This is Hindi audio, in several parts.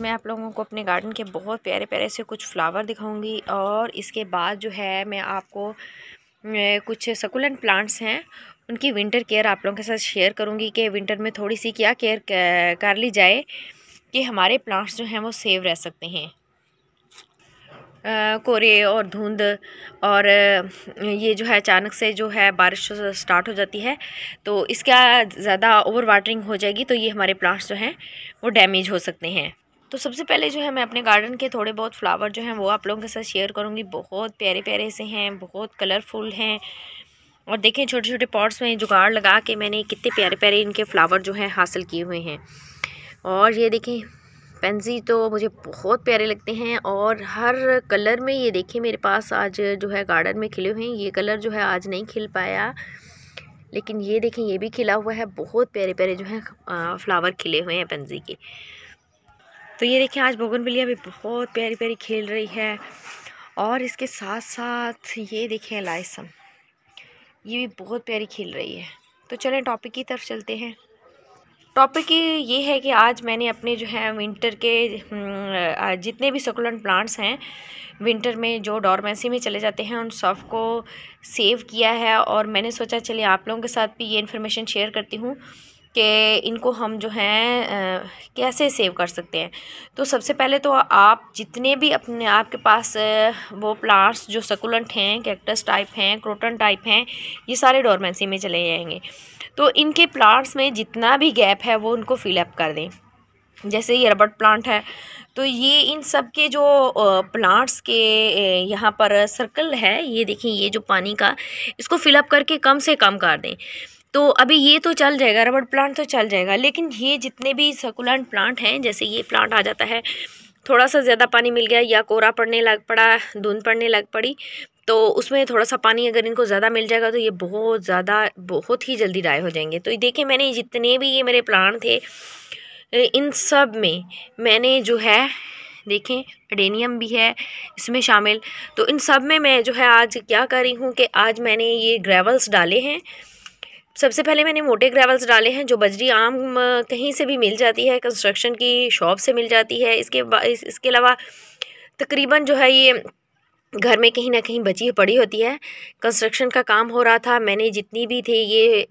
मैं आप लोगों को अपने गार्डन के बहुत प्यारे प्यारे से कुछ फ़्लावर दिखाऊंगी और इसके बाद जो है मैं आपको कुछ सकुलेंट प्लांट्स हैं उनकी विंटर केयर आप लोगों के साथ शेयर करूंगी कि विंटर में थोड़ी सी क्या केयर कर ली जाए कि हमारे प्लांट्स जो हैं वो सेव रह सकते हैं कोरे और धुंध और ये जो है अचानक से जो है बारिश स्टार्ट हो जाती है तो इसका ज़्यादा ओवर वाटरिंग हो जाएगी तो ये हमारे प्लांट्स जो हैं वो डैमेज हो सकते हैं तो सबसे पहले जो है मैं अपने गार्डन के थोड़े बहुत फ्लावर जो हैं वो आप लोगों के साथ शेयर करूँगी बहुत प्यारे प्यारे से हैं बहुत कलरफुल हैं और देखें छोटे छोटे पॉट्स में जुगाड़ लगा के मैंने कितने प्यारे प्यारे इनके फ़्लावर जो हैं हासिल किए हुए हैं और ये देखें पेंसी तो मुझे बहुत प्यारे लगते हैं और हर कलर में ये देखें मेरे पास आज जो है गार्डन में खिले हुए हैं ये कलर जो है आज नहीं खिल पाया लेकिन ये देखें ये भी खिला हुआ है बहुत प्यारे प्यारे जो है फ़्लावर खिले हुए हैं पेंजी के तो ये देखिए आज बिल्ली भी बहुत प्यारी प्यारी खेल रही है और इसके साथ साथ ये देखें लाइसम ये भी बहुत प्यारी खेल रही है तो चलें टॉपिक की तरफ चलते हैं टॉपिक ये है कि आज मैंने अपने जो है विंटर के हम्म, जितने भी सकुलेंट प्लांट्स हैं विंटर में जो डॉर्मेसी में चले जाते हैं उन सब को सेव किया है और मैंने सोचा चलिए आप लोगों के साथ भी ये इन्फॉर्मेशन शेयर करती हूँ कि इनको हम जो हैं कैसे सेव कर सकते हैं तो सबसे पहले तो आप जितने भी अपने आपके पास वो प्लांट्स जो सकुलेंट हैं कैक्टस टाइप हैं क्रोटन टाइप हैं ये सारे डोरमेंसी में चले जाएंगे तो इनके प्लांट्स में जितना भी गैप है वो उनको फिलअप कर दें जैसे ये रबड़ प्लांट है तो ये इन सब के जो प्लांट्स के यहाँ पर सर्कल है ये देखिए ये जो पानी का इसको फिलअप करके कम से कम कर दें तो अभी ये तो चल जाएगा रबड़ प्लांट तो चल जाएगा लेकिन ये जितने भी सकुलेंट प्लांट हैं जैसे ये प्लांट आ जाता है थोड़ा सा ज़्यादा पानी मिल गया या कोहरा पड़ने लग पड़ा धुंध पड़ने लग पड़ी तो उसमें थोड़ा सा पानी अगर इनको ज़्यादा मिल जाएगा तो ये बहुत ज़्यादा बहुत ही जल्दी डाई हो जाएंगे तो देखिए मैंने जितने भी ये मेरे प्लांट थे इन सब में मैंने जो है देखें अडेनियम भी है इसमें शामिल तो इन सब में मैं जो है आज क्या कर रही हूँ कि आज मैंने ये ग्रेवल्स डाले हैं सबसे पहले मैंने मोटे ग्रेवल्स डाले हैं जो बजरी आम कहीं से भी मिल जाती है कंस्ट्रक्शन की शॉप से मिल जाती है इसके इसके अलावा तकरीबन जो है ये घर में कहीं ना कहीं बची पड़ी होती है कंस्ट्रक्शन का काम हो रहा था मैंने जितनी भी थे ये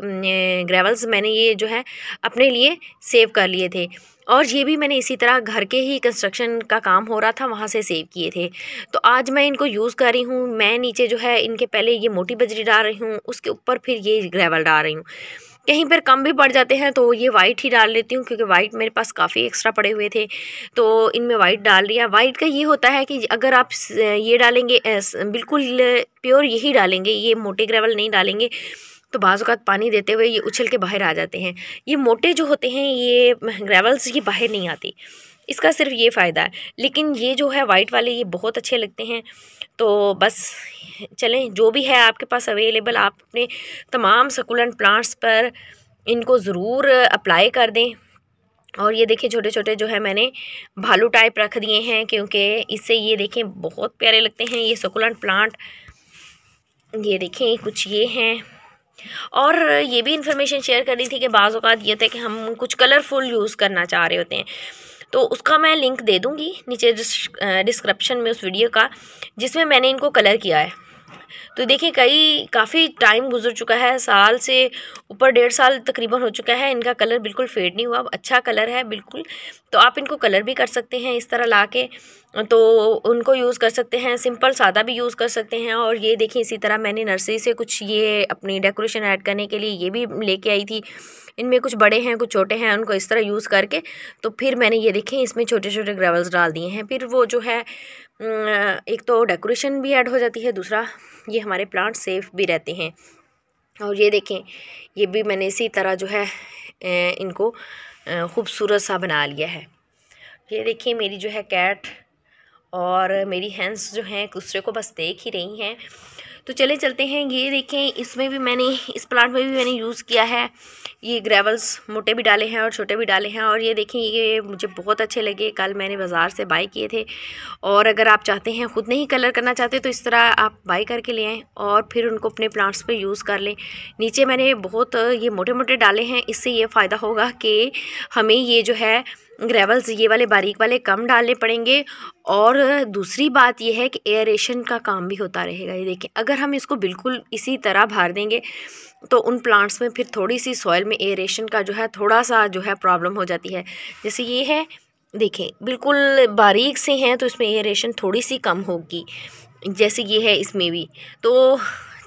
ग्रेवल्स मैंने ये जो है अपने लिए सेव कर लिए थे और ये भी मैंने इसी तरह घर के ही कंस्ट्रक्शन का काम हो रहा था वहाँ से सेव किए थे तो आज मैं इनको यूज़ कर रही हूँ मैं नीचे जो है इनके पहले ये मोटी बजरी डाल रही हूँ उसके ऊपर फिर ये ग्रेवल डाल रही हूँ कहीं पर कम भी पड़ जाते हैं तो ये वाइट ही डाल लेती हूँ क्योंकि वाइट मेरे पास काफ़ी एक्स्ट्रा पड़े हुए थे तो इनमें वाइट डाल रही है वाइट का ये होता है कि अगर आप ये डालेंगे बिल्कुल प्योर यही डालेंगे ये मोटे ग्रेवल नहीं डालेंगे तो बाज़ात पानी देते हुए ये उछल के बाहर आ जाते हैं ये मोटे जो होते हैं ये ग्रेवल्स ये बाहर नहीं आती इसका सिर्फ ये फ़ायदा है लेकिन ये जो है वाइट वाले ये बहुत अच्छे लगते हैं तो बस चलें जो भी है आपके पास अवेलेबल आप अपने तमाम सकुलेंट प्लांट्स पर इनको ज़रूर अप्लाई कर दें और ये देखें छोटे छोटे जो है मैंने भालू टाइप रख दिए हैं क्योंकि इससे ये देखें बहुत प्यारे लगते हैं ये सकुलेंट प्लांट ये देखें कुछ ये हैं और ये भी इन्फॉर्मेशन शेयर करनी थी कि बाज़ात ये थे कि हम कुछ कलरफुल यूज़ करना चाह रहे होते हैं तो उसका मैं लिंक दे दूँगी नीचे डिस्क्रिप्शन में उस वीडियो का जिसमें मैंने इनको कलर किया है तो देखिए कई काफ़ी टाइम गुजर चुका है साल से ऊपर डेढ़ साल तकरीबन हो चुका है इनका कलर बिल्कुल फेड नहीं हुआ अच्छा कलर है बिल्कुल तो आप इनको कलर भी कर सकते हैं इस तरह ला के तो उनको यूज़ कर सकते हैं सिंपल सादा भी यूज़ कर सकते हैं और ये देखिए इसी तरह मैंने नर्सरी से कुछ ये अपनी डेकोरेशन ऐड करने के लिए ये भी लेके आई थी इनमें कुछ बड़े हैं कुछ छोटे हैं उनको इस तरह यूज़ करके तो फिर मैंने ये देखें इसमें छोटे छोटे ग्रेवल्स डाल दिए हैं फिर वो जो है एक तो डेकोरेशन भी ऐड हो जाती है दूसरा ये हमारे प्लांट सेफ़ भी रहते हैं और ये देखें ये भी मैंने इसी तरह जो है इनको खूबसूरत सा बना लिया है ये देखिए मेरी जो है कैट और मेरी हैंस जो हैं एक दूसरे को बस देख ही रही हैं तो चले चलते हैं ये देखें इसमें भी मैंने इस प्लांट में भी मैंने यूज़ किया है ये ग्रेवल्स मोटे भी डाले हैं और छोटे भी डाले हैं और ये देखें ये मुझे बहुत अच्छे लगे कल मैंने बाज़ार से बाई किए थे और अगर आप चाहते हैं ख़ुद नहीं कलर करना चाहते तो इस तरह आप बाई करके ले आएँ और फिर उनको अपने प्लांट्स पर यूज़ कर लें नीचे मैंने बहुत ये मोटे मोटे डाले हैं इससे ये फ़ायदा होगा कि हमें ये जो है ग्रेवल्स ये वाले बारीक वाले कम डालने पड़ेंगे और दूसरी बात यह है कि एयरेशन का काम भी होता रहेगा ये देखें अगर हम इसको बिल्कुल इसी तरह भार देंगे तो उन प्लांट्स में फिर थोड़ी सी सॉइल में एयरेशन का जो है थोड़ा सा जो है प्रॉब्लम हो जाती है जैसे ये है देखें बिल्कुल बारीक से हैं तो इसमें एयरेशन थोड़ी सी कम होगी जैसे ये है इसमें भी तो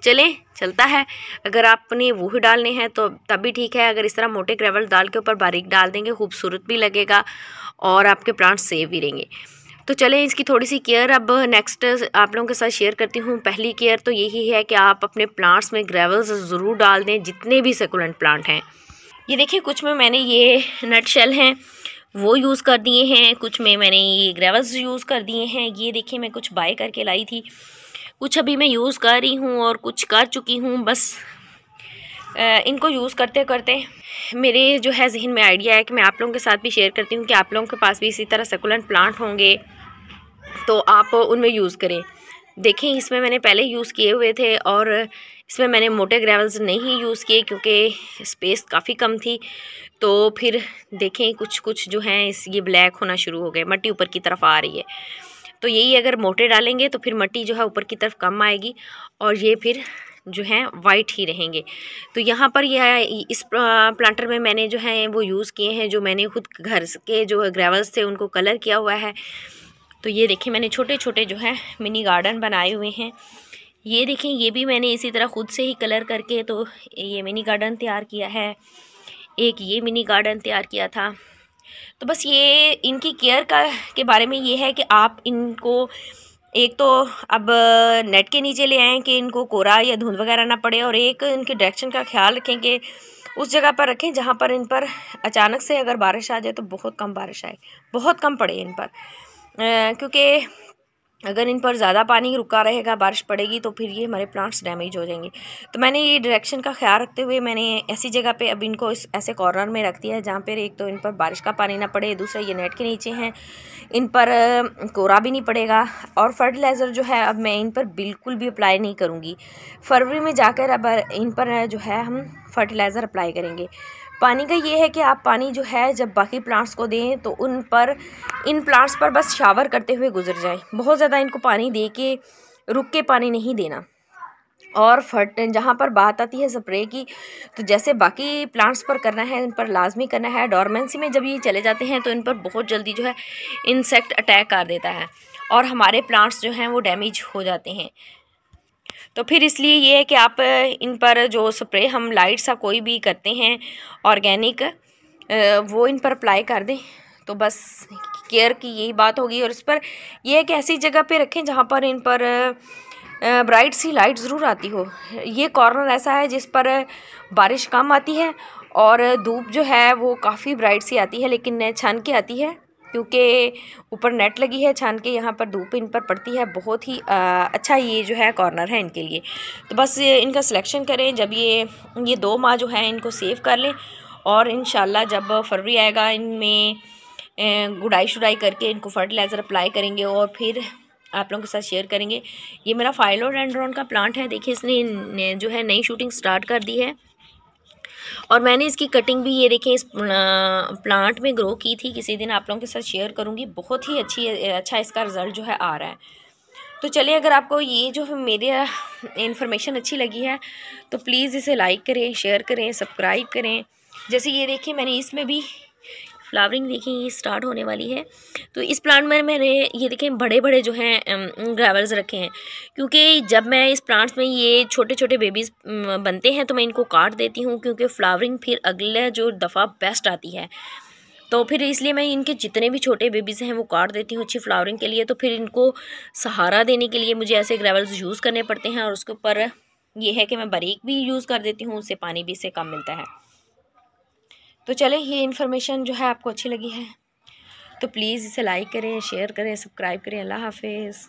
चलें चलता है अगर आपने वो ही डालने हैं तो तभी ठीक है अगर इस तरह मोटे ग्रेवल डाल के ऊपर बारीक डाल देंगे खूबसूरत भी लगेगा और आपके प्लांट सेव भी रहेंगे तो चले इसकी थोड़ी सी केयर अब नेक्स्ट आप लोगों के साथ शेयर करती हूँ पहली केयर तो यही है कि आप अपने प्लांट्स में ग्रेवल्स ज़रूर डाल दें जितने भी सेकुलेंट प्लांट हैं ये देखिए कुछ में मैंने ये नट शेल हैं वो यूज़ कर दिए हैं कुछ में मैंने ये ग्रेवल्स यूज़ कर दिए हैं ये देखिए मैं कुछ बाय करके लाई थी कुछ अभी मैं यूज़ कर रही हूँ और कुछ कर चुकी हूँ बस इनको यूज़ करते करते मेरे जो है जहन में आइडिया है कि मैं आप लोगों के साथ भी शेयर करती हूँ कि आप लोगों के पास भी इसी तरह सकुलेंट प्लांट होंगे तो आप उनमें यूज़ करें देखें इसमें मैंने पहले यूज़ किए हुए थे और इसमें मैंने मोटे ग्रेवल्स नहीं यूज़ किए क्योंकि स्पेस काफ़ी कम थी तो फिर देखें कुछ कुछ जो हैं इस ये ब्लैक होना शुरू हो गए मट्टी ऊपर की तरफ आ रही है तो यही अगर मोटे डालेंगे तो फिर मट्टी जो है ऊपर की तरफ कम आएगी और ये फिर जो है वाइट ही रहेंगे तो यहाँ पर यह इस प्लांटर में मैंने जो है वो यूज़ किए हैं जो मैंने खुद घर के जो ग्रेवल्स थे उनको कलर किया हुआ है तो ये देखिए मैंने छोटे छोटे जो है मिनी गार्डन बनाए हुए हैं ये देखें ये भी मैंने इसी तरह ख़ुद से ही कलर करके तो ये मिनी गार्डन तैयार किया है एक ये मिनी गार्डन तैयार किया था तो बस ये इनकी केयर का के बारे में ये है कि आप इनको एक तो अब नेट के नीचे ले आएँ कि इनको कोरा या धुंध वगैरह ना पड़े और एक इनके डायरेक्शन का ख्याल रखें कि उस जगह पर रखें जहाँ पर इन पर अचानक से अगर बारिश आ जाए तो बहुत कम बारिश आए बहुत कम पड़े इन पर क्योंकि अगर इन पर ज़्यादा पानी रुका रहेगा बारिश पड़ेगी तो फिर ये हमारे प्लांट्स डैमेज हो जाएंगे तो मैंने ये डायरेक्शन का ख्याल रखते हुए मैंने ऐसी जगह पे अब इनको इस ऐसे कॉर्नर में रख दिया है जहाँ पर एक तो इन पर बारिश का पानी ना पड़े दूसरा ये नेट के नीचे हैं इन पर कोरा भी नहीं पड़ेगा और फर्टिलाइज़र जो है अब मैं इन पर बिल्कुल भी अप्लाई नहीं करूँगी फरवरी में जाकर अब इन पर जो है हम फर्टिलाइज़र अप्लाई करेंगे पानी का ये है कि आप पानी जो है जब बाकी प्लांट्स को दें तो उन पर इन प्लांट्स पर बस शावर करते हुए गुजर जाए बहुत ज़्यादा इनको पानी दे के रुक के पानी नहीं देना और फट जहाँ पर बात आती है स्प्रे की तो जैसे बाकी प्लांट्स पर करना है इन पर लाजमी करना है डॉर्मेंसी में जब ये चले जाते हैं तो इन पर बहुत जल्दी जो है इंसेक्ट अटैक कर देता है और हमारे प्लांट्स जो हैं वो डैमेज हो जाते हैं तो फिर इसलिए ये है कि आप इन पर जो स्प्रे हम लाइट सा कोई भी करते हैं ऑर्गेनिक वो इन पर अप्लाई कर दें तो बस केयर की यही बात होगी और इस पर यह एक कि ऐसी जगह पे रखें जहाँ पर इन पर ब्राइट सी लाइट ज़रूर आती हो ये कॉर्नर ऐसा है जिस पर बारिश कम आती है और धूप जो है वो काफ़ी ब्राइट सी आती है लेकिन छन के आती है क्योंकि ऊपर नेट लगी है छान के यहाँ पर धूप इन पर पड़ती है बहुत ही आ, अच्छा ये जो है कॉर्नर है इनके लिए तो बस इनका सिलेक्शन करें जब ये ये दो माह जो है इनको सेव कर लें और इन जब फरवरी आएगा इनमें गुडाई शुडाई करके इनको फर्टिलाइज़र अप्लाई करेंगे और फिर आप लोगों के साथ शेयर करेंगे ये मेरा फाइलोडेंड्रॉन का प्लांट है देखिए इसने जो है नई शूटिंग स्टार्ट कर दी है और मैंने इसकी कटिंग भी ये देखें इस प्लांट में ग्रो की थी किसी दिन आप लोगों के साथ शेयर करूँगी बहुत ही अच्छी अच्छा इसका रिज़ल्ट जो है आ रहा है तो चलिए अगर आपको ये जो मेरी इन्फॉर्मेशन अच्छी लगी है तो प्लीज़ इसे लाइक करें शेयर करें सब्सक्राइब करें जैसे ये देखिए मैंने इसमें भी फ्लावरिंग देखिए ये स्टार्ट होने वाली है तो इस प्लांट में मैंने ये देखें बड़े बड़े जो हैं ग्रेवल्स रखे हैं क्योंकि जब मैं इस प्लांट्स में ये छोटे छोटे बेबीज़ बनते हैं तो मैं इनको काट देती हूँ क्योंकि फ्लावरिंग फिर अगले जो दफ़ा बेस्ट आती है तो फिर इसलिए मैं इनके जितने भी छोटे बेबीज़ हैं वो काट देती हूँ अच्छी फ्लावरिंग के लिए तो फिर इनको सहारा देने के लिए मुझे ऐसे ग्रेवल्स यूज़ करने पड़ते हैं और उसके ऊपर ये है कि मैं बारीक भी यूज़ कर देती हूँ उससे पानी भी इससे कम मिलता है तो चले ये इन्फॉर्मेशन जो है आपको अच्छी लगी है तो प्लीज़ इसे लाइक करें शेयर करें सब्सक्राइब करें अल्लाह हाफिज़